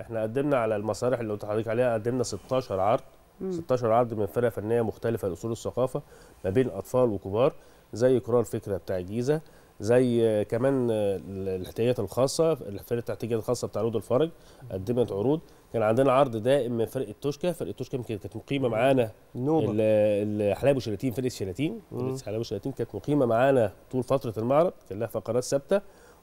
احنا قدمنا على المسارح اللي قلت لحضرتك عليها قدمنا 16 عرض مم. 16 عرض من فرق فنيه مختلفه لاصول الثقافه ما بين اطفال وكبار زي كرار الفكره بتاع الجيزه زي كمان الاحتياجات الخاصه الفرقه الاحتياجات الخاصه بتاع عروض الفرج قدمت عروض كان عندنا عرض دائم من فرقه توشكا فرقه توشكا يمكن كانت مقيمه معانا حلايب وشلاتين فرقه شلاتين فرقه حلايب وشلاتين كانت مقيمه معانا طول فتره المعرض كان لها فقرات ثابته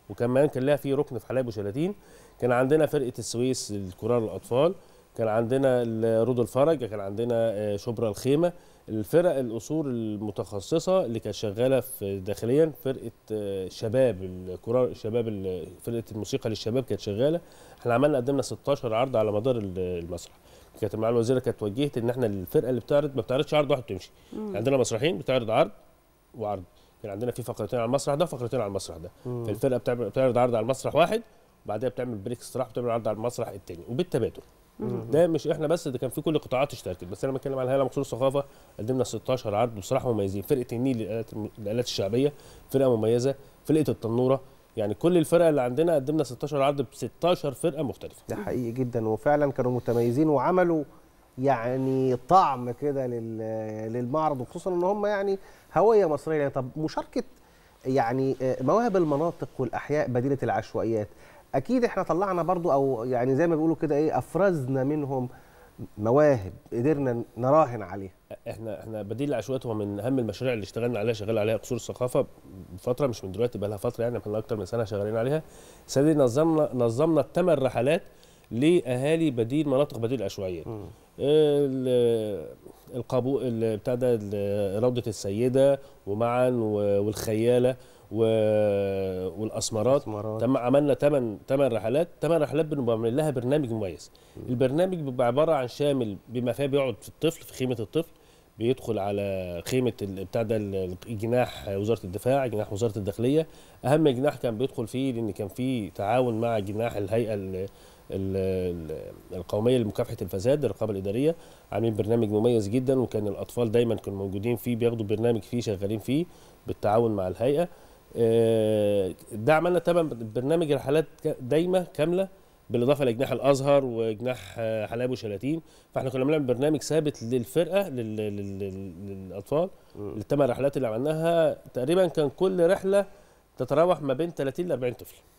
وكمان كان لها في ركن في حلايب وشلاتين كان عندنا فرقه السويس الكرة للاطفال كان عندنا رود الفرج كان عندنا آه، شبرا الخيمه الفرق الاصول المتخصصه اللي كانت شغاله في داخليا فرقه آه، شباب الكرة الشباب فرقه الموسيقى للشباب كانت شغاله احنا عملنا قدمنا 16 عرض على مدار المسرح كانت مع الوزيره كانت توجهت ان احنا الفرقه اللي بتعرض ما بتعرضش عرض واحد تمشي عندنا مسرحين بتعرض عرض وعرض كان عندنا في فقرتين على المسرح ده وفقرتين على المسرح ده مم. فالفرقه بتعمل بتعرض عرض على المسرح واحد وبعدها بتعمل بريك استراحه بتعمل عرض على المسرح الثاني وبالتبادل ده مش احنا بس ده كان في كل القطاعات اشتركت بس انا بتكلم على هاله مخصوص الثقافه قدمنا 16 عرض بصراحه مميزين فرقه النيل للالات الشعبيه فرقه مميزه فرقه التنوره يعني كل الفرق اللي عندنا قدمنا 16 عرض ب 16 فرقه مختلفه ده حقيقي جدا وفعلا كانوا متميزين وعملوا يعني طعم كده للمعرض وخصوصا ان هم يعني هويه مصريه طب مشاركه يعني آه، مواهب المناطق والاحياء بديله العشوائيات اكيد احنا طلعنا برضو او يعني زي ما بيقولوا كده ايه افرزنا منهم مواهب قدرنا نراهن عليها احنا احنا بديل العشوائيات هو من اهم المشاريع اللي اشتغلنا عليها شغال عليها قصور الثقافه فتره مش من دلوقتي بقى لها فتره يعني احنا اكتر من سنه شغالين عليها السنه دي نظمنا نظمنا الثمان رحلات لاهالي بديل مناطق بديل العشوائيه آه، القابو بتاع ده روضه السيده ومعا والخياله والاسمرات تم عملنا 8 8 رحلات 8 رحلات بنعمل لها برنامج مميز البرنامج بيبقى عباره عن شامل بما فيه بيقعد في الطفل في خيمه الطفل بيدخل على خيمه بتاع ده جناح وزاره الدفاع جناح وزاره الداخليه اهم جناح كان بيدخل فيه لان كان في تعاون مع جناح الهيئه القوميه لمكافحه الفساد الرقابه الاداريه عاملين برنامج مميز جدا وكان الاطفال دايما كانوا موجودين فيه بياخدوا برنامج فيه شغالين فيه بالتعاون مع الهيئه آه، ده عملنا طبعا برنامج رحلات دايمه كامله بالاضافه لجناح الازهر وجناح آه، حلايب وشلاتين فاحنا كنا بنعمل برنامج ثابت للفرقه للـ للـ للاطفال الثمان رحلات اللي عملناها تقريبا كان كل رحله تتراوح ما بين 30 ل 40 طفل